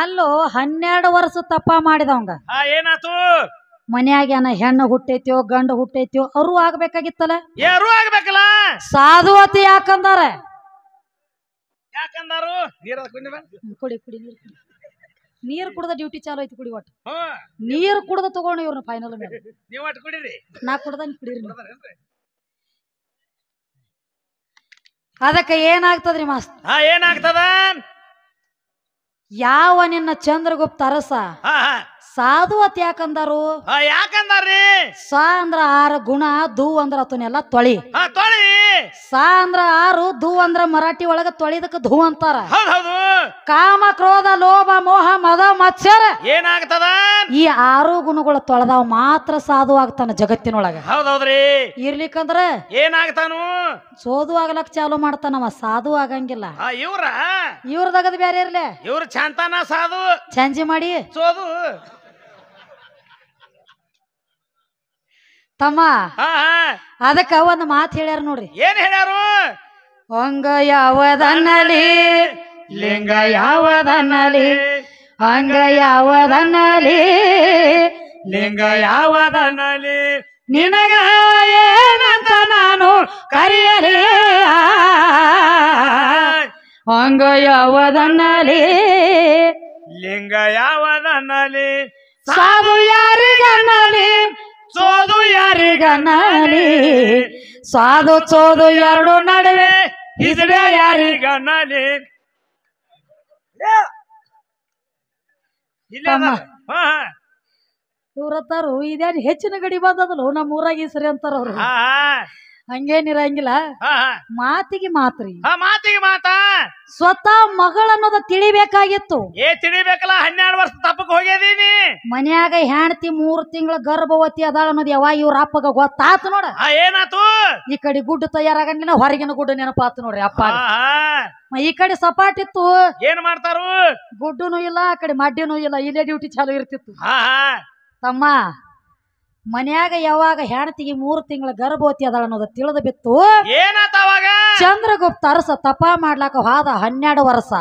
ಅಲ್ಲೂ ಹನ್ನೆರಡು ವರ್ಷ ತಪ್ಪ ಮಾಡಿದವಂಗ ಏನಾಯ್ತು ಏನಾತು ಏನ ಹೆಣ್ಣು ಹುಟ್ಟೈತ್ಯೋ ಗಂಡು ಹುಟ್ಟೈತ್ಯೋ ಅರು ಆಗ್ಬೇಕಾಗಿತ್ತಲ್ಲ ಯಾರು ಆಗ್ಬೇಕಲ್ಲ ಸಾಧುವತಿ ಯಾಕಂದಾರ ಯಾಕಂದಾರು ಕುಡಿ ಕುಡಿ ನೀರು ಕುಡ್ದ ಡ್ಯೂಟಿ ಚಾಲು ಐತಿ ಕುಡಿ ಒಟ್ಟು ನೀರ್ ನೀರು ಕುಡ್ದ ತಗೊಂಡು ಇವ್ರನ್ನ ಫೈನಲ್ ನಾ ಕುಡ್ದ ಕುಡಿರಿ ಅದಕ್ಕೆ ಏನಾಗ್ತದ್ರಿ ಮಾಸ್ತ ಏನಾಗ್ತದ ಯಾವ ನಿನ್ನ ಚಂದ್ರಗುಪ್ತ ಅರಸ ಸಾಧು ಅತ್ ಯಾಕಂದಾರು ಯಾಕಂದಾರ್ರಿ ಸಾ ಅಂದ್ರ ಆರ ಗುಣ ದು ಅಂದ್ರ ಅತನೆಲ್ಲ ತೊಳಿ ತೊಳಿ ಸಾ ಅಂದ್ರ ಆರು ಧೂ ಅಂದ್ರ ಮರಾಠಿ ಒಳಗ ತೊಳಿದಕ್ಕೆ ಧೂ ಅಂತಾರ ಕಾಮ ಕ್ರೋಧ ಲೋಭ ಮೋಹ ಮದ ಮತ್ಸರ ಏನಾಗ್ತದ ಈ ಆರು ಗುಣಗಳು ತೊಳೆದಾವ್ ಮಾತ್ರ ಸಾಧು ಆಗ್ತಾನ ಜಗತ್ತಿನೊಳಗ ಹೌದೌದ್ರಿ ಇರ್ಲಿಕ್ಕಂದ್ರ ಏನಾಗ್ತಾನು ಸೋದು ಆಗ್ಲಕ್ ಚಾಲು ಮಾಡ್ತಾನವ ಸಾಧು ಆಗಂಗಿಲ್ಲ ಆ, ಇವ್ರ ಇವ್ರದಾಗದ್ ಬ್ಯಾರೆ ಇರ್ಲಿ ಇವ್ರ ಚಂತಾನ ಸಾಧು ಚಂಜಿ ಮಾಡಿ ಸೋದು ತಮ್ಮ ಅದಕ್ಕ ಒಂದ್ ಮಾತು ಹೇಳ್ಯಾರ ನೋಡ್ರಿ ಏನ್ ಹೇಳ್ಯಾರು ಹಂಗ ಯಾವದನ್ನಲಿ ಲಿಂಗ ಯಾವದನ್ನಲಿ ಹಂಗ ಯಾವದನ್ನಲಿ ಲಿಂಗ ಯಾವದನ್ನಲಿ ನಿನಗ ಏನಂತ ನಾನು ಕರೆಯಲಿ ಹಂಗ ಯಾವದನ್ನಲಿ ಲಿಂಗ ಯಾವದನ್ನಲಿ ಸಾಧು ಯಾರಿ ನಾನೇ ಸಾಧು ಚೋದು ಎರಡು ನಡುವೆ ಹಿಜಡೆ ಯಾರಿಗ ನಾನೇ ಇವ್ರತ್ತಾರು ಇದೇನು ಹೆಚ್ಚಿನ ಗಡಿ ಬಂದದಲ್ಲ ನಮ್ಮ ಊರಾಗಿ ಸರಿ ಅಂತಾರ ಅವ್ರು ಹಂಗೇನಿರಂಗಿಲ್ಲ ಮಾತಿಗೆ ಮಾತ್ರಿ ಮಾತಿಗೆ ಮಾತ ಸ್ವತಃ ಮಗಳ ಅನ್ನೋದ ತಿಳಿಬೇಕಾಗಿತ್ತು ಏ ತಿಳಿಬೇಕಲ್ಲ ಹನ್ನೆರಡು ವರ್ಷ ತಪ್ಪಕ್ ಹೋಗ್ಯದೀನಿ ಮನ್ಯಾಗ ಹೆಂಡತಿ ಮೂರ್ ತಿಂಗಳ ಗರ್ಭವತಿ ಅದಾಳ ಅನ್ನೋದು ಯಾವಾಗ ಇವ್ರ ಅಪ್ಪಗ ಗೊತ್ತಾತು ನೋಡ ಏನಾತು ಈ ಕಡೆ ಗುಡ್ಡು ತಯಾರಾಗಂಗಿಲ್ಲ ಹೊರಗಿನ ಗುಡ್ಡು ನೆನಪಾತು ನೋಡ್ರಿ ಅಪ್ಪ ಈ ಕಡೆ ಸಪಾಟಿತ್ತು ಏನ್ ಮಾಡ್ತಾರು ಗುಡ್ಡನು ಇಲ್ಲ ಆ ಕಡೆ ಮಡ್ಡಿನೂ ಇಲ್ಲ ಇಲ್ಲೇ ಡ್ಯೂಟಿ ಚಾಲು ಇರ್ತಿತ್ತು ತಮ್ಮ ಮನ್ಯಾಗ ಯಾವಾಗ ಹೆಣ್ತಿಗೆ ಮೂರು ತಿಂಗಳ ಗರ್ಭವತಿ ಅದಳ ಅನ್ನೋದು ತಿಳಿದು ಬಿತ್ತು ಚಂದ್ರಗುಪ್ತ ಅರಸ ತಪಾ ಮಾಡ್ಲಾಕ ಹಾದ ಹನ್ನೆರಡು ವರ್ಷ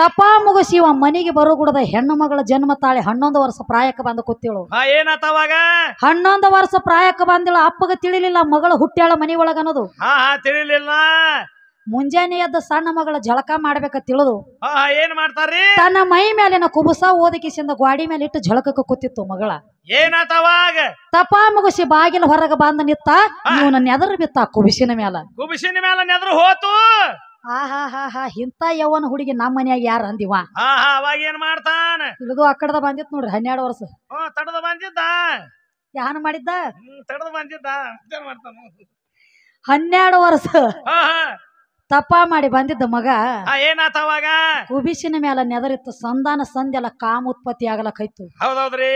ತಪಾ ಮುಗಿಸಿ ಇವ ಮನೆಗೆ ಬರೋಗುಡದ ಹೆಣ್ಣು ಮಗಳ ಜನ್ಮ ತಾಳೆ ಹನ್ನೊಂದು ವರ್ಷ ಪ್ರಾಯಕ್ಕೆ ಬಂದು ಕೂತಿಳು ಹನ್ನೊಂದು ವರ್ಷ ಪ್ರಾಯಕ್ಕೆ ಬಂದಿಳ ಅಪ್ಪಗ ತಿಳಿಲಿಲ್ಲ ಮಗಳ ಹುಟ್ಟ್ಯಾಳ ಮನಿ ಒಳಗನ್ನೋದು ತಿಳಿಲಿಲ್ಲ ಮುಂಜಾನೆ ಸಣ್ಣ ಮಗಳ ಜಳಕ ಮಾಡ್ಬೇಕ ತಿಳಿದು ಏನ್ ಮಾಡ್ತಾರ್ರಿ ತನ್ನ ಮೈ ಮೇಲಿನ ಕುಬುಸ ಓದಕಿಸಿಂದ ಗ್ವಾಡಿ ಮೇಲೆ ಇಟ್ಟು ಜಳಕಕ್ಕೆ ಕೂತಿತ್ತು ಮಗಳ ಏನಾತವಾಗ ತಪಾ ಮುಗಿಸಿ ಬಾಗಿಲ ಹೊರಗ ಬಂದ ನಿತ್ತ ಇವನ ನೆದರ್ ಬಿತ್ತ ಕುಬಿಸಿನ ಮೇಲೆ ಕುಬಿಸಿನ ಮೇಲೆ ನೆದ್ರು ಹೋತು ಹಾ ಹಾ ಇಂತ ಯವನ ಹುಡುಗಿ ನಮ್ಮ ಮನ್ಯಾಗ ಯಾರ ಅಂದಿವ ಅವಾಗ ಏನ್ ಮಾಡ್ತಾನ ಇಳಿದು ಅಕ್ಕಡದ ಬಂದಿತ್ತು ನೋಡ್ರಿ ಹನ್ನೆರಡು ವರ್ಷ ಹ್ಞೂ ತಡದ ಬಂದಿದ್ದ ಯಾನ್ ಮಾಡಿದ್ದ ತಡದ ಬಂದಿದ್ದ ಹನ್ನೆರಡು ವರ್ಷ ತಪ್ಪ ಮಾಡಿ ಬಂದಿದ್ದ ಮಗ ಏನಾತ ಕುಬಿಸಿನ ಮೇಲೆ ನೆದರಿತ್ತು ಸಂಧಾನ ಸಂದೆಲ್ಲ ಕಾಮ ಉತ್ಪತ್ತಿ ಆಗ್ಲಕ್ಕೈತು ಹೌದೌದ್ರಿ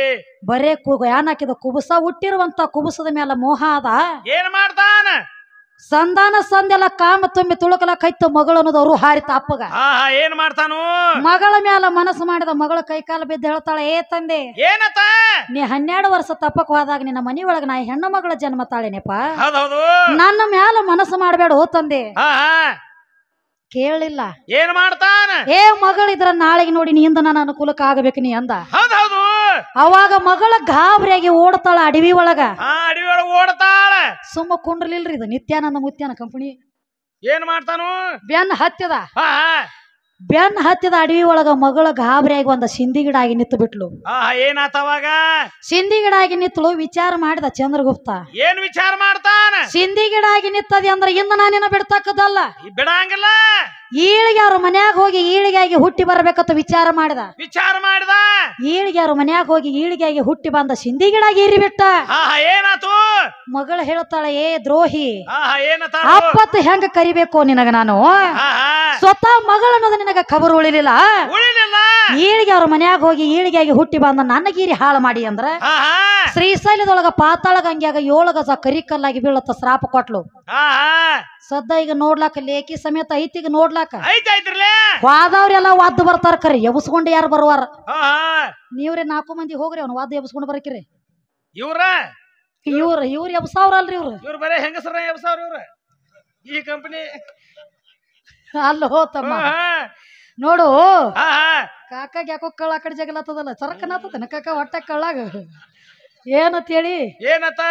ಬರೇ ಕೂಗ ಏನಾಕಿದ ಕುಬುಸ ಹುಟ್ಟಿರುವಂತ ಕುಬುಸದ ಮೇಲೆ ಮೋಹ ಅದ ಏನ್ ಮಾಡ್ತಾನ ಸಂಧಾನ ಸಂದೆಲ್ಲ ಕಾಮ ತುಂಬಿ ತುಳುಕಲಕ್ಕೈತು ಮಗಳು ಅನ್ನೋದು ಅವರು ಹಾರಿತ ಅಪ್ಪಗ ಏನ್ ಮಾಡ್ತಾನು ಮಗಳ ಮ್ಯಾಲ ಮನಸ್ಸು ಮಾಡಿದ ಮಗಳ ಕೈಕಾಲ ಬಿದ್ದು ಹೇಳ್ತಾಳೆ ಏ ತಂದೆ ಏನತ್ತ ನೀ ಹನ್ನೆರಡು ವರ್ಷ ತಪ್ಪಕ್ ಹೋದಾಗ ನಿನ್ನ ಮನಿ ಒಳಗ ನಾ ಹೆಣ್ಣು ಮಗಳ ಜನ್ಮ ತಾಳೆನೆಪ್ಪ ನನ್ನ ಮ್ಯಾಲ ಮನಸ್ಸು ಮಾಡಬೇಡ ಹೋ ತಂದೆ ಕೇಳಿಲ್ಲ ಏನ್ ಮಾಡ್ತಾನ ಏ ಮಗಳಿದ್ರ ನಾಳೆಗೆ ನೋಡಿ ನೀ ನಾನು ನನ್ನ ಅನುಕೂಲಕ್ಕೆ ಆಗಬೇಕು ನೀ ಅಂದ ಅವಾಗ ಮಗಳ ಗಾಬರಿಯಾಗಿ ಓಡತಾಳ ಅಡವಿ ಒಳಗ ಅಡವಿ ಒಳಗ ಸುಮ್ಮ ಕುಂಡ್ರಲಿಲ್ರಿ ಇದು ನಿತ್ಯಾನಂದ ಮುತ್ಯಾನ ಕಂಪನಿ ಏನ್ ಮಾಡ್ತಾನು ಬೆನ್ ಹತ್ತದ ಬೆನ್ ಹತ್ತಿದ ಅಡವಿ ಒಳಗ ಮಗಳ ಗಾಬರಿಯಾಗಿ ಒಂದ ಸಿಂಧಿ ಗಿಡ ಆಗಿ ನಿಂತು ಬಿಟ್ಲು ಏನಾತವಾಗ ಸಿಂಧಿ ಗಿಡ ಆಗಿ ನಿಂತಳು ವಿಚಾರ ಮಾಡಿದ ಚಂದ್ರಗುಪ್ತ ಏನ್ ವಿಚಾರ ಮಾಡ್ತಾನ ಸಿಂಧಿ ಗಿಡ ಆಗಿ ನಿಂತದ ಅಂದ್ರ ಇಂದ ನಾನಿನ ಬಿಡ್ತಕ್ಕದಲ್ಲ ಬಿಡಂಗಿಲ್ಲ ಈಳಿಗೆ ಅವ್ರ ಮನ್ಯಾಗ ಹೋಗಿ ಈಳಿಗೆಯಾಗಿ ಹುಟ್ಟಿ ಬರ್ಬೇಕಂತ ವಿಚಾರ ಮಾಡಿದ ವಿಚಾರ ಮಾಡಿದ ಈಳಿಗೆ ಅವ್ರ ಮನ್ಯಾಗ ಹೋಗಿ ಈಳಿಗೆಯಾಗಿ ಹುಟ್ಟಿ ಬಂದ ಸಿಂಧಿ ಗಿಡ ಏರಿ ಬಿಟ್ಟ ಏನಾತು ಮಗಳ ಹೇಳ್ತಾಳೆ ಏ ದ್ರೋಹಿ ಅಪ್ಪತ್ ಹೆಂಗ ಕರಿಬೇಕು ನಿನಗ ನಾನು ಸ್ವತಃ ಮಗಳ ಅನ್ನೋದು ನಿನಗ ಖಬರ್ ಉಳಿಲಿಲ್ಲ ಈಳಿಗೆ ಅವ್ರ ಮನ್ಯಾಗ ಹೋಗಿ ಈಳಿಗೆಯಾಗಿ ಹುಟ್ಟಿ ಬಂದ ನನ್ನ ಗೀರಿ ಹಾಳು ಮಾಡಿ ಅಂದ್ರ ಶ್ರೀಶೈಲದೊಳಗ ಪಾತಾಳ ಗಂಗ್ಯಾಗ ಏಳು ಗಜ ಕರಿಕಲ್ಲಾಗಿ ಬೀಳತ್ತ ಶ್ರಾಪ ಕೊಟ್ಲು ಸದ್ದ ಈಗ ನೋಡ್ಲಾಕ ಲೇಖಿ ಸಮೇತ ಐತಿಗ ಈಗ ನೋಡ್ಲಾಕ ವಾದವ್ರೆಲ್ಲ ವಾದ್ದು ಬರ್ತಾರ ಕರಿ ಎಬ್ಸ್ಕೊಂಡು ಯಾರು ಬರುವಾರ ನೀವ್ರೆ ನಾಲ್ಕು ಮಂದಿ ಹೋಗ್ರಿ ಅವ್ನು ವಾದ್ ಎಬ್ಸ್ಕೊಂಡು ಬರಕಿರಿ ಇವ್ರ ಇವ್ರ ಇವ್ರ ಎಬ್ ಸಾವಿರ ಅಲ್ರಿ ಇವ್ರು ಇವ್ರು ಬರೇ ಹೆಂಗಸ್ರ ಎಬ್ ಸಾವಿರ ಇವ್ರ ಈ ಕಂಪನಿ ಅಲ್ಲೋ ಹೋತಮ್ಮ ನೋಡು ಕಾಕಾಗ ಯಾಕೋ ಕಳ್ಳ ಆ ಕಡೆ ಜಗಲತ್ತದಲ್ಲ ನಾ ಕಾಕ ಹೊಟ್ಟೆ ಕಳ್ಳಾಗ ಏನತ್ ಹೇಳಿ ಏನತ್ತ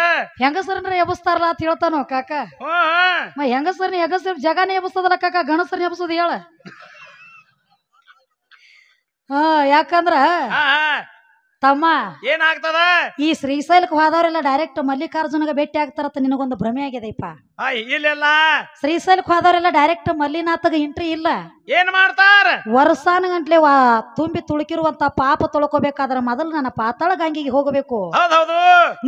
ಹೆಂಗಸರನ್ನ ಎಬಸ್ತಾರಲ್ಲ ಅಂತ ಹೇಳ್ತಾನೋ ಕಾಕ ಮ ಹೆಂಗಸರನ್ನ ಹೆಂಗಸರ ಜಗನೇ ಎಬಸ್ತದಲ್ಲ ಕಾಕ ಗಣಸರನ್ನ ಎಬಸೋದು ಹೇಳ ಹಾ ಯಾಕಂದ್ರ ತಮ್ಮ ಏನಾಗ್ತದ ಈ ಶ್ರೀಶೈಲಕ್ಕೆ ಹೋದವರೆಲ್ಲ ಡೈರೆಕ್ಟ್ ಮಲ್ಲಿಕಾರ್ಜುನಗ ಭೇಟಿ ಆಗ್ತಾರತ್ತ ನಿನಗೊಂದು ಭ್ರಮೆ ಆಗ್ಯದಪ್ಪ ಶ್ರೀಶೈಲಕ್ ಶ್ರೀಶೈಲಕ್ಕೆ ಹೋದವರೆಲ್ಲ ಡೈರೆಕ್ಟ್ ಮಲ್ಲಿನಾಥಗ ಎಂಟ್ರಿ ಇಲ್ಲ ಏನ್ ಮಾಡ್ತಾರ ವರ್ಷಾನ ಗಂಟ್ಲೆ ತುಂಬಿ ತುಳುಕಿರುವಂತ ಪಾಪ ತೊಳಕೋಬೇಕಾದ್ರ ಮೊದಲು ನನ್ನ ಪಾತಾಳ ಗಂಗಿಗೆ ಹೋಗಬೇಕು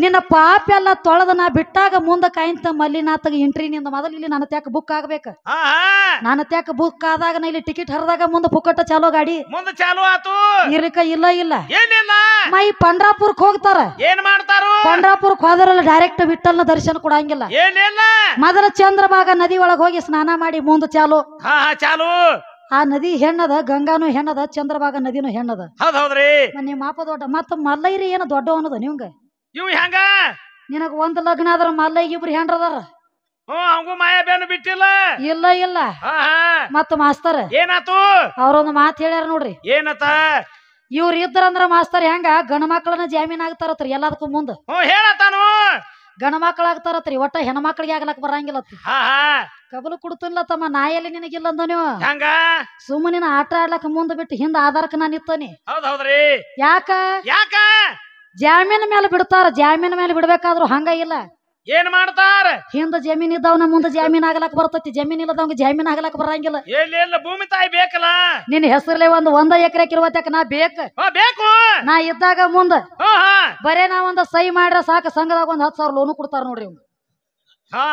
ನಿನ್ನ ಪಾಪ ಎಲ್ಲ ತೊಳೆದ ನಾ ಬಿಟ್ಟಾಗ ಮುಂದೆ ಕಾಯಿಂತ ಮಲ್ಲಿನಾಥಗ ಎಂಟ್ರಿ ನಿಂದ ಮೊದಲು ಇಲ್ಲಿ ನನ್ನ ತ್ಯಾಕ ಬುಕ್ ಆಗ್ಬೇಕ ನನ್ನ ತ್ಯಾಕ ಬುಕ್ ಆದಾಗ ನಾ ಇಲ್ಲಿ ಟಿಕೆಟ್ ಹರಿದಾಗ ಮುಂದೆ ಪುಕ್ಕಟ್ಟ ಚಾಲೋ ಗಾಡಿ ಮುಂದೆ ಚಾಲೋ ಆತು ಇಲ್ಲ ಇಲ್ಲ ಏನಿಲ್ಲ ಮೈ ಪಂಡ್ರಾಪುರಕ್ಕೆ ಹೋಗ್ತಾರ ಏನ್ ಮಾಡ್ತಾರು ಪಂಡ್ರಾಪುರಕ್ಕೆ ಹೋದ್ರಲ್ಲ ಡೈರೆಕ್ಟ್ ವಿಠಲ್ನ ದರ್ಶನ ಕೊಡಂಗಿಲ್ಲ ಏನಿಲ್ಲ ಮೊದಲ ಚಂದ್ರಭಾಗ ನದಿ ಒಳಗೆ ಹೋಗಿ ಸ್ನಾನ ಮಾಡಿ ಮುಂದೆ ಚಾಲು ಚಾಲು ಆ ನದಿ ಹೆಣ್ಣದ ಗಂಗಾನು ಹೆಣ್ಣದ ಚಂದ್ರಭಾಗ ನದಿನು ಹೆಣ್ಣದ ಹೌದ್ರಿ ನಿಮ್ಮ ಮಾಪ ದೊಡ್ಡ ಮತ್ತ ಮಲ್ಲೈರಿ ಏನ ದೊಡ್ಡ ಅನ್ನೋದ ನಿಮ್ಗ ಇವ್ ಹೆಂಗ ನಿನಗ ಒಂದ್ ಲಗ್ನ ಆದ್ರ ಮಲ್ಲೈಗೆ ಇಬ್ರು ಹೆಣ್ರದಾರ ಬಿಟ್ಟಿಲ್ಲ ಇಲ್ಲ ಇಲ್ಲ ಮತ್ತ ಮಾಸ್ತರ ಏನಾತು ಅವ್ರೊಂದು ಮಾತು ಹೇಳ್ಯಾರ ನೋಡ್ರಿ ಏನತ್ತ ಇವ್ರ ಇದ್ರಂದ್ರ ಮಾಸ್ತರ್ ಹೆಂಗ ಗಣ ಮಕ್ಕಳನ್ನ ಜಾಮೀನ್ ಆಗ್ತಾರತ್ರಿ ಎಲ್ಲದಕ್ಕೂ ಮುಂದ ಗಣ ಮಕ್ಕಳ ಒಟ್ಟ ಹೆಣ್ಮಕ್ಳಿಗೆ ಆಗ್ಲಕ್ ಬರಂಗಿಲ್ಲ ಕಬಲು ಕುಡ್ತಿಲ್ಲ ತಮ್ಮ ನಾಯಲ್ಲಿ ನಿನಗಿಲ್ಲ ಅಂದ ನೀವು ಹೆಂಗ ಸುಮ್ಮನಿನ ಆಟ ಆಡ್ಲಕ್ ಮುಂದ ಬಿಟ್ಟು ಹಿಂದ ಆಧಾರಕ್ಕೆ ನಾನು ನಿಂತನಿ ಯಾಕ ಯಾಕ ಜಾಮೀನ್ ಮೇಲೆ ಬಿಡ್ತಾರ ಜಾಮೀನ್ ಮೇಲೆ ಬಿಡ್ಬೇಕಾದ್ರು ಹಂಗ ಇಲ್ಲ ಏನ್ ಮಾಡ್ತಾರ ಹಿಂದ ಜಮೀನ್ ಇದ್ದವನ ಮುಂದ ಜಮೀನ್ ಆಗ್ಲಾಕ್ ಬರ್ತತಿ ಜಮೀನ್ ಇಲ್ಲದವಂಗ ಜಮೀನ್ ಆಗ್ಲಾಕ್ ಬರಂಗಿಲ್ಲ ಎಲ್ಲಿ ಎಲ್ಲ ಭೂಮಿ ತಾಯಿ ಬೇಕಲ್ಲ ನಿನ್ ಹೆಸರ್ಲೆ ಒಂದ್ ಒಂದ ಎಕರೆ ಇರುವತ್ತಕ ನಾ ಬೇಕ ಬೇಕು ನಾ ಇದ್ದಾಗ ಮುಂದ ಹಾ ಬರೇ ನಾ ಒಂದ ಸಹಿ ಮಾಡ್ರ ಸಾಕ ಸಂಘದಾಗ ಒಂದ್ ಹತ್ತು ಸಾವಿರ ಲೋನು ಕೊಡ್ತಾರ ನೋಡ್ರಿ ಇವ್ನು ಹಾ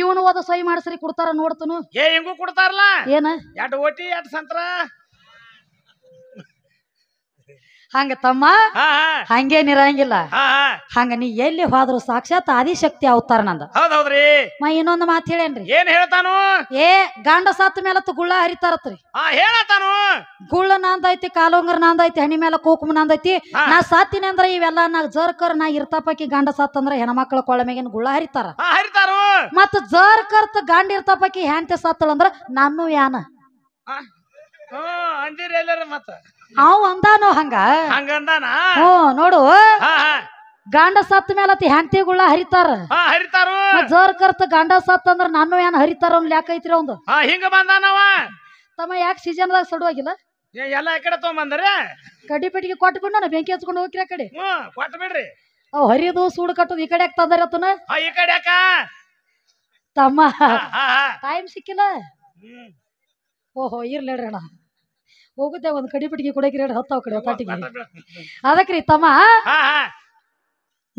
ಇವನು ಓದ ಸಹಿ ಮಾಡಿಸ್ರಿ ಕೊಡ್ತಾರ ನೋಡ್ತನು ಏ ಹಿಂಗೂ ಕೊಡ್ತಾರಲ್ಲ ಏನ ಎರಡು ಓಟಿ ಎರಡು ಸಂತ್ರ ಹಂಗ ತಮ್ಮ ಹಂಗೇನಿರಂಗಿಲ್ಲ ಹಂಗ ನೀ ಎಲ್ಲಿ ಹೋದ್ರು ಸಾಕ್ಷಾತ್ ಆದಿಶಕ್ತಿ ಅವತಾರ ನಂದ ಹೌದ್ರಿ ಮಾ ಇನ್ನೊಂದ್ ಮಾತ್ ಹೇಳೇನ್ರಿ ಏನ್ ಹೇಳ್ತಾನು ಏ ಗಂಡ ಸಾತ್ ಮೇಲೆ ಗುಳ್ಳ ಹರಿತಾರತ್ರಿ ಹೇಳತಾನು ಗುಳ್ಳ ನಂದೈತಿ ಕಾಲೋಂಗರ್ ನಂದೈತಿ ಹಣಿ ಮೇಲೆ ಕುಂಕುಮ ನಂದೈತಿ ನಾ ಸಾತಿನಿ ಅಂದ್ರ ಇವೆಲ್ಲ ನಾ ಜರ್ಕರ್ ನಾ ಇರ್ತಾಪಕ್ಕಿ ಗಂಡ ಅಂದ್ರೆ ಹೆಣ್ಮಕ್ಳ ಕೊಳ ಮೇಗಿನ ಗುಳ್ಳ ಹರಿತಾರ ಹರಿತಾರು ಮತ್ ಜರ್ಕರ್ತ್ ಗಂಡ ಇರ್ತಾಪಕ್ಕಿ ಹೆಂಡತಿ ಅಂದ್ರೆ ನಾನು ಯಾನ ಹ್ಮ್ ಹಂಗ ಹ್ಞೂ ನೋಡು ಗಾಂಡ ಹಾ ಗಂಡ ಸತ್ತ ಮೇಲೆ ಗುಳ್ಳ ಹರಿತಾರ ಜೋರ್ ಕರ್ತ ಗಾಂಡ ಸತ್ತ ಅಂದ್ರ ನಾನು ಏನ್ ಹರಿತಾರ ಅವ್ನ್ ಲ್ಯಾಕ್ ಐತ್ರಿ ಅವ್ನು ಹಾ ಹಿಂಗ ಬಂದಾನವ ತಮ್ಮ ಯಾಕೆ ಸೀಸನ್ ದಾಗ ಸಡುವಾಗಿಲ್ಲ ಎಲ್ಲ ಈ ಕಡೆ ತಗೊಂಬಂದ್ರಿ ಕಡ್ಡಿ ಪೆಟ್ಟಿಗೆ ಕೊಟ್ಬಿಟ್ಟು ನಾನು ಬೆಂಕಿ ಹಚ್ಕೊಂಡು ಹೋಗ್ರಿ ಆ ಕಡೆ ಕೊಟ್ಬಿಡ್ರಿ ಬಿಡ್ರಿ ಅವ್ ಹರಿದು ಸೂಡು ಕಟ್ಟೋದು ಈ ಕಡೆ ಯಾಕೆ ಈ ಕಡೆ ತಮ್ಮ ಟೈಮ್ ಸಿಕ್ಕಿಲ್ಲ ಓಹೋ ಇರ್ಲೇಡ್ರಿ ಅಣ್ಣ ಹೋಗುತ್ತೆ ಒಂದ್ ಕಡಿ ಪಟ್ಟಿಗೆ ಕುಡಕಿ ರೇಟ್ ಹತ್ತಾವ ಕಡೆ ಪಾಟಿಗೆ ಅದಕ್ರಿ ತಮ್ಮ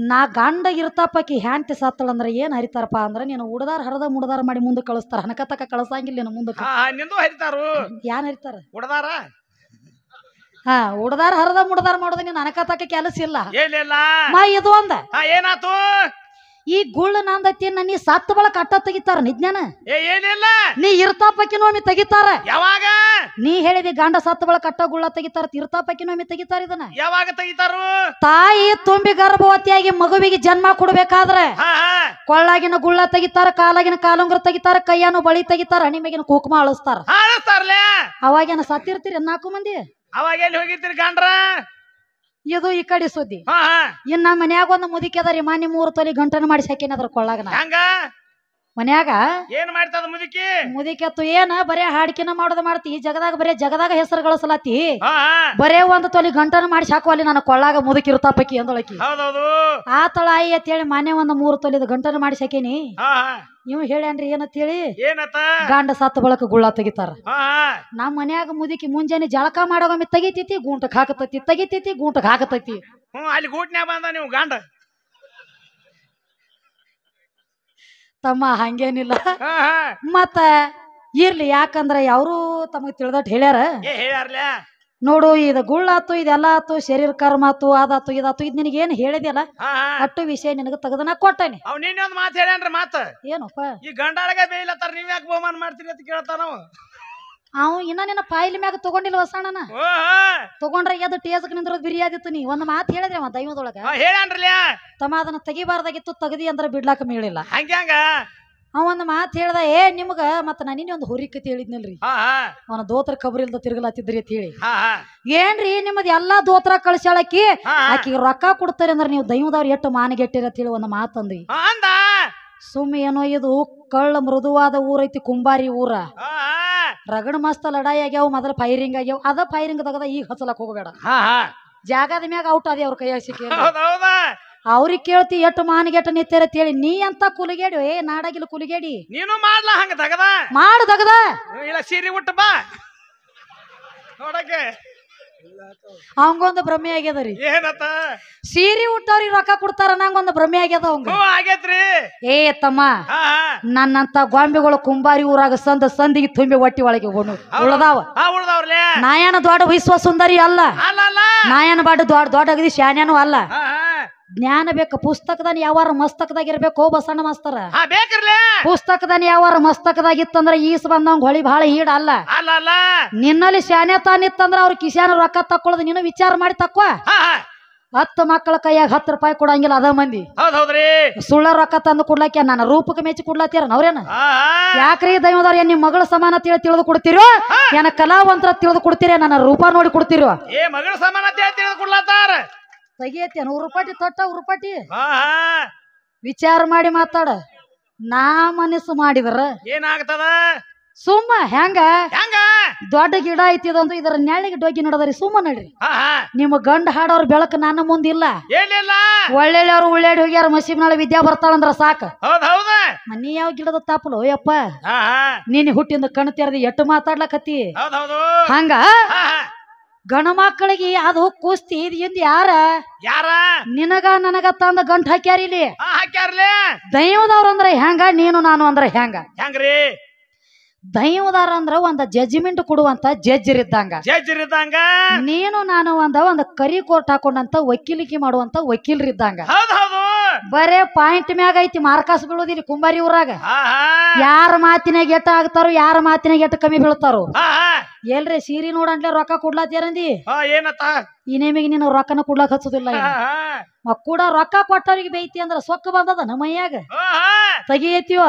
ನಾ ಗಂಡ ಇರ್ತಾಪಕಿ ಹ್ಯಾಂಡ್ತಿ ಅಂದ್ರೆ ಏನ್ ಹರಿತಾರಪ್ಪ ಅಂದ್ರೆ ನೀನು ಉಡದಾರ ಹರದ ಮುಡದಾರ ಮಾಡಿ ಮುಂದೆ ಕಳಿಸ್ತಾರ ಹಣಕತಕ ಕಳಸಂಗಿಲ್ಲ ಏನು ಮುಂದಕ್ಕೆ ನಿಂದು ಹರಿತಾರು ಯಾನ್ ಹರಿತಾರ ಉಡದಾರ ಹಾ ಉಡದಾರ ಹರದ ಮುಡದಾರ ಮಾಡೋದ ನೀನು ಕೆಲಸ ಇಲ್ಲ ಮೈ ಇದು ಒಂದ ಏನಾತು ಈ ಗುಳ್ಳ ತಿನ್ನ ನೀ ಸತ್ತ ಬಳಕ ಅಟ್ಟ ತೆಗಿತಾರ ನಿಜ್ಞಾನ ಏನಿಲ್ಲ ನೀ ಇರ್ತಾಪಕ್ಕಿನೊಮ್ಮೆ ತೆಗಿತಾರ ಯಾವಾಗ ನೀ ಹೇಳಿದಿ ಗಂಡ ಸತ್ತ ಬಳಕ ಅಟ್ಟ ಗುಳ್ಳ ತೆಗಿತಾರ ಇರ್ತಾಪಕ್ಕಿನೊಮ್ಮೆ ತೆಗಿತಾರ ಇದನ್ನ ಯಾವಾಗ ತೆಗಿತಾರು ತಾಯಿ ತುಂಬಿ ಗರ್ಭವತಿಯಾಗಿ ಮಗುವಿಗೆ ಜನ್ಮ ಕೊಡ್ಬೇಕಾದ್ರೆ ಕೊಳ್ಳಾಗಿನ ಗುಳ್ಳ ತೆಗಿತಾರ ಕಾಲಾಗಿನ ಕಾಲುಂಗ್ರ ತೆಗಿತಾರ ಕೈಯಾನು ಬಳಿ ತೆಗಿತಾರ ನಿಮಗಿನ ಕುಕುಮ ಅಳಿಸ್ತಾರ ಅವಾಗೇನ ಸತ್ತಿರ್ತೀರಿ ನಾಲ್ಕು ಮಂದಿ ಅವಾಗ ಎಲ್ಲಿ ಹೋಗಿರ್ತೀರಿ ಗಂಡ್ರ ಇದು ಈ ಕಡೆ ಸುದ್ದಿ ಇನ್ನ ಮನ್ಯಾಗ ಒಂದು ಅದರಿ ಮೂರು ತೊಲಿ ಗಂಟನ ಮಾಡಿಸಿ ಹಾಕಿನ ಅದ್ರ ಕೊಳ್ಳಾಗ ಮನ್ಯಾಗ ಏನ್ ಮಾಡ್ತದ ಮುದುಕಿ ಮುದಿಕೆತ್ತು ಏನ ಬರೇ ಹಾಡ್ಕಿನ ಮಾಡೋದ್ ಮಾಡ್ತಿ ಜಗದಾಗ ಬರೇ ಜಗದಾಗ ಹೆಸರು ಗಳಿಸಲಾತಿ ಬರೇ ಒಂದ್ ತೊಲಿ ಗಂಟನ ಮಾಡಿ ಸಾಕುವಲ್ಲಿ ನನ್ನ ಕೊಳ್ಳಾಗ ಮುದುಕಿ ಇರುತ್ತಪ್ಪಕಿ ಅಂದೊಳಕಿ ಆ ತಳ ಆಯಿ ಹೇಳಿ ಮನೆ ಒಂದ್ ಮೂರು ತೊಲಿದ ಗಂಟನ ಮಾಡಿ ಸಾಕೇನಿ ನೀವು ಹೇಳ್ಯಾನ್ರಿ ಏನಂತ ಹೇಳಿ ಗಾಂಡ ಗಂಡ ಸತ್ತ ಬಳಕ ಗುಳ್ಳ ತೆಗಿತಾರ ಹಾ ನಮ್ಮ ಮನ್ಯಾಗ ಮುದುಕಿ ಮುಂಜಾನೆ ಜಳಕ ಮಾಡೋಗೊಮ್ಮೆ ತೆಗಿತೈತಿ ಗುಂಟಕ್ ಹಾಕತೈತಿ ತಗಿತೈತಿ ಗುಂಟಕ್ ಹಾಕತೈತಿ ಅಲ್ಲಿ ಗೂಟ್ನ್ಯಾಗ ಬಂದ ನೀವು ಗಾಂಡ ತಮ್ಮ ಹಂಗೇನಿಲ್ಲ ಮತ್ತ ಇರ್ಲಿ ಯಾಕಂದ್ರ ಯಾರು ತಮಗ್ ತಿಳಿದಟ್ ಹೇಳ್ಯಾರ ನೋಡು ಗುಳ್ಳ ಗುಳ್ಳಾತು ಇದೆಲ್ಲ ಆತು ಶರೀರ ಕರ್ಮ ಆತು ಅದಾತು ಇದಾತು ಇದ್ ನಿನಗೆ ಏನ್ ಹೇಳಿದ್ಯಲ್ಲ ಅಟ್ಟು ವಿಷಯ ನಿನಗ ತಗದನ ಕೊಟ್ಟೇನಿ ಅವ್ ಮಾತು ಹೇಳ್ಯಾನ್ರಿ ಮಾತು ಏನಪ್ಪ ಈ ಗಂಡಾಳಗ ಬೇಯಿಲ್ಲ ನೀವ್ ಯಾಕೆ ಬಹುಮಾನ ಮಾಡ್ತೀರಿ ಅಂತ ಕೇಳ್ತಾನ ಅವ್ ಇನ್ನ ನಿನ್ನ ಪಾಯಿಲಿ ಮ್ಯಾಗ ತಗೊಂಡಿಲ್ಲ ಹೊಸಣ್ಣನ ತಗೊಂಡ್ರೆ ಎದ್ ಟೇಜಕ್ ನಿಂದ್ರದ್ ಬಿರಿಯಾದಿತ್ತು ನೀ ಒಂದ್ ಮಾತು ಹೇಳಿದ್ರೆ ಅವ ದೈವದೊಳಗ ತಮ್ಮ ಅದನ್ನ ತೆಗಿಬಾರ್ದಾಗಿತ್ತು ತಗದಿ ಅಂದ್ರ ಬಿಡ್ಲಾಕ ಮೇಳಿಲ್ಲ ಅವ ಒಂದ್ ಮಾತು ಹೇಳ್ದ ಏ ನಿಮ್ಗ ಮತ್ತ ನಾ ಒಂದ್ ಒಂದು ಹುರಿ ಕತಿ ಹೇಳಿದ್ನಲ್ರಿ ಅವನ ದೋತ್ರ ಕಬರಿಲ್ದ ತಿರ್ಗಲಾತಿದ್ರಿ ಅಂತ ಹೇಳಿ ಏನ್ರಿ ನಿಮ್ಮದ ಎಲ್ಲಾ ದೋತ್ರ ಕಳ್ಸಾಳಕಿ ಆಕಿಗೆ ರೊಕ್ಕ ಕೊಡ್ತಾರೆ ಅಂದ್ರೆ ನೀವು ದೈವದವ್ರ ಎಟ್ಟು ಮಾನಿಗೆಟ್ಟಿರ ಅಂತ ಹೇಳಿ ಒಂದ್ ಮಾತಂದ್ರಿ ಸುಮ್ ಏನೋ ಇದು ಕಳ್ಳ ಮೃದುವಾದ ಊರೈತಿ ಕುಂಬಾರಿ ಊರ ರಗಡ್ ಮಸ್ತ ಲಡಾಯಿ ಆಗ್ಯಾವ ಮೊದಲ ಫೈರಿಂಗ್ ಆಗ್ಯಾವ ಅದ ಫೈರಿಂಗ್ ತಗದ ಈಗ ಹಚ್ಚಲಕ್ ಹೋಗಬೇಡ ಜಾಗದ ಮ್ಯಾಗ ಔಟ್ ಅದೇ ಅವ್ರ ಕೈಯಾಗ ಸಿಕ್ಕಿ ಅವ್ರಿಗೆ ಕೇಳ್ತಿ ಎಟ್ಟು ಮಾನಿಗೆಟ್ಟು ನಿತ್ತರ ಹೇಳಿ ನೀ ಅಂತ ಕುಲಿಗೇಡಿ ಏ ನಾಡಾಗಿಲ್ಲ ಕುಲಿಗೇಡಿ ನೀನು ಮಾಡ್ಲ ಹಂಗ ತಗದ ಮಾಡು ತಗದ ಇಲ್ಲ ಉಟ್ಟ ಬಾ ನೋಡಕ್ಕೆ ಅವಂಗೊಂದು ಭ್ರಮೆ ಆಗ್ಯದ ರೀ ಏನತ್ತ ಸೀರೆ ಉಟ್ಟವ್ರಿಗೆ ರೊಕ್ಕ ಕೊಡ್ತಾರ ನಂಗೊಂದು ಭ್ರಮೆ ಆಗ್ಯದ ಅವಂಗ ಹ್ಞೂ ಏ ತಮ್ಮ ನನ್ನಂತ ಗೊಂಬೆಗಳು ಕುಂಬಾರಿ ಊರಾಗ ಸಂದ ಸಂದಿಗೆ ತುಂಬಿ ಹೊಟ್ಟಿ ಒಳಗೆ ಉಳದಾವ ನಾಯನ ದೊಡ್ಡ ವಿಶ್ವ ಸುಂದರಿ ಅಲ್ಲ ಅಲ್ಲ ನಾಯನ ಬಾಡು ದೊಡ್ಡ ದೊಡ್ಡ ಅಗದಿ ಅಲ್ಲ ಜ್ಞಾನ ಬೇಕು ಪುಸ್ತಕದಾನ ಯಾವಾರ ಮಸ್ತಕದಾಗ ಇರ್ಬೇಕು ಬಸಣ್ಣ ಮಾಸ್ತರ ಹಾ ಯಾವಾರ ಮಸ್ತಕದಾಗ ಇತ್ತಂದ್ರ ಈಸ್ ಬಂದಂಗ ಹೊಳಿ ಬಹಳ ಈಡ ಅಲ್ಲ ನಿನ್ನಲ್ಲಿ ಶಾನೆ ತಾನಿತ್ತಂದ್ರ ಅವ್ರ ಕಿಶಾನ ರೊಕ್ಕ ತಕ್ಕೊಳ್ಳೋದು ನೀನು ವಿಚಾರ ಮಾಡಿ ತಕ್ಕ ಹತ್ತು ಮಕ್ಕಳ ಕೈಯಾಗ ಹತ್ತು ರೂಪಾಯಿ ಕೊಡಂಗಿಲ್ಲ ಅದ ಮಂದಿ ಹೌದ್ರಿ ಸುಳ್ಳ ರೊಕ್ಕ ತಂದು ಕೊಡ್ಲಾಕ ನನ್ನ ರೂಪಕ್ಕೆ ಮೆಚ್ಚಿ ಕೊಡ್ಲಾತೀರ ಅವ್ರೇನ ಯಾಕ್ರಿ ದೈವದವ್ರ ನಿಮ್ ಮಗಳ ಸಮಾನ ತಿಳಿ ತಿಳಿದು ಕೊಡ್ತಿರೋ ಏನ ಕಲಾವಂತರ ತಿಳಿದು ಕೊಡ್ತೀರಿ ನನ್ನ ರೂಪ ನೋಡಿ ಕೊಡ್ತಿರೋ ಏ ಮಗಳ ತಿಳಿದು ಕೊಡ್ಲಾತಾರ ತೆಗಿಯತ್ತೇನು ಉರುಪಾಟಿ ತೊಟ್ಟ ರೂಪಾಯಿ ವಿಚಾರ ಮಾಡಿ ಮಾತಾಡ ನಾ ಮನಸ್ಸು ಮಾಡಿದ್ರ ಏನಾಗ್ತದ ಸುಮ್ಮ ಹೆಂಗ ದೊಡ್ಡ ಗಿಡ ಐತಿ ಇದೊಂದು ಇದರ ನೆಳಿಗೆ ಡೋಗಿ ನಡದ್ರಿ ಸುಮ್ಮ ನಡ್ರಿ ಹಾ ನಿಮ್ಮ ಗಂಡ ಹಾಡೋರ್ ಬೆಳಕ ನನ್ನ ಮುಂದಿಲ್ಲ ಏನಿಲ್ಲ ಒಳ್ಳೆಯವ್ರು ಉಳ್ಳಾಡಿ ಹೋಗ್ಯಾರ ಮಸೀಬ್ನಾಳ ವಿದ್ಯಾ ಬರ್ತಾಳಂದ್ರ ಸಾಕ ಮನಿ ಯಾವ ಗಿಡದ ತಾಪಲು ಯಪ್ಪ ಹಾ ನೀನ್ ಹುಟ್ಟಿಂದ ಕಣ್ ಎಟ್ಟು ಮಾತಾಡ್ಲಕತ್ತಿ ಹಂಗ ಗಣ ಮಕ್ಕಳಿಗೆ ಅದು ಕುಸ್ತಿ ಇಂದ ಯಾರ ಯಾರ ನಿನಗ ನನಗ ತಂದ ಗಂಟ್ ಹಾಕ್ಯಾರ ಇಲ್ಲಿ ಹಾಕ್ಯಾರ್ಲಿ ದೈವದವ್ರ ಅಂದ್ರೆ ಹೆಂಗ ನೀನು ನಾನು ಅಂದ್ರೆ ಹೆಂಗ ಹೆಂಗ್ರಿ ದೈವದಾರ ಅಂದ್ರ ಒಂದ ಜಜ್ಮೆಂಟ್ ಕೊಡುವಂತ ಜಜ್ಜರ್ ಇದ್ದಂಗ ಜಜ್ಜರ್ ಇದ್ದಂಗ ನೀನು ನಾನು ಒಂದ ಒಂದ ಕರಿ ಕೋರ್ಟ್ ಹಾಕೊಂಡಂತ ವಕೀಲಿಕೆ ಮಾಡುವಂತ ವಕೀಲರಿದ್ದಂಗ ಬರೇ ಪಾಯಿಂಟ್ ಮ್ಯಾಗ ಐತಿ ಮಾರ್ಕಾಸ್ ಬೀಳುದಿಲ್ಲ ಕುಂಬಾರಿ ಊರಾಗ ಯಾರ ಮಾತಿನ ಗೆಟ್ಟ ಆಗ್ತಾರೋ ಯಾರ ಮಾತಿನ ಗೆಟ್ಟ ಕಮ್ಮಿ ಬೀಳ್ತಾರೋ ಎಲ್ರಿ ಸೀರೆ ನೋಡಂತ್ಲೆ ರೊಕ್ಕ ಕೊಡ್ಲಾತ್ಯಾರಂದಿ ಹಾ ಏನತ್ತ ಇನೇಮಿಗೆ ನೀನು ರೊಕ್ಕನ ಕೊಡ್ಲಾಕ್ ಹಚ್ಚುದಿಲ್ಲ ಕೂಡ ರೊಕ್ಕ ಕೊಟ್ಟವ್ರಿಗೆ ಬೈತಿ ಅಂದ್ರ ಸೊಕ್ಕ ಬಂದದ ನಮ್ಮ ಮೈಯಾಗ ತೆಗಿಯತ್ತೀವ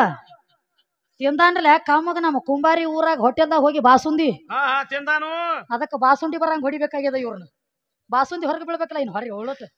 ತಿಂದಾನ್ರಲ್ಲ ಕಾಮಗ ನಮ್ಮ ಕುಂಬಾರಿ ಊರಾಗ ಹೋಟೆಲ್ದಾಗ ಹೋಗಿ ಬಾಸುಂದಿ ತಿಂದಾನು ಅದಕ್ಕೆ ಬಾಸುಂಡಿ ಬರಂಗ ಹೊಡಿಬೇಕಾಗ್ಯದ ಇವ್ರನ್ನ ಬಾಸುಂದಿ ಹೊರಗೆ ಬೀಳ್ಬೇಕಲ್ಲ ಇನ್ ಹೊರಗೆ